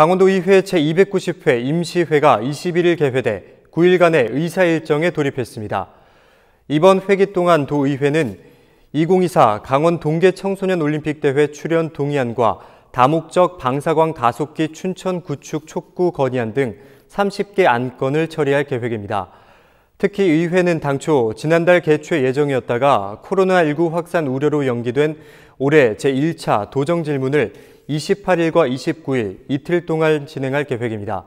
강원도의회 제290회 임시회가 21일 개회돼 9일간의 의사 일정에 돌입했습니다. 이번 회기 동안 도의회는 2024 강원 동계 청소년 올림픽 대회 출연 동의안과 다목적 방사광 가속기 춘천 구축 촉구 건의안 등 30개 안건을 처리할 계획입니다. 특히 의회는 당초 지난달 개최 예정이었다가 코로나19 확산 우려로 연기된 올해 제1차 도정질문을 28일과 29일 이틀 동안 진행할 계획입니다.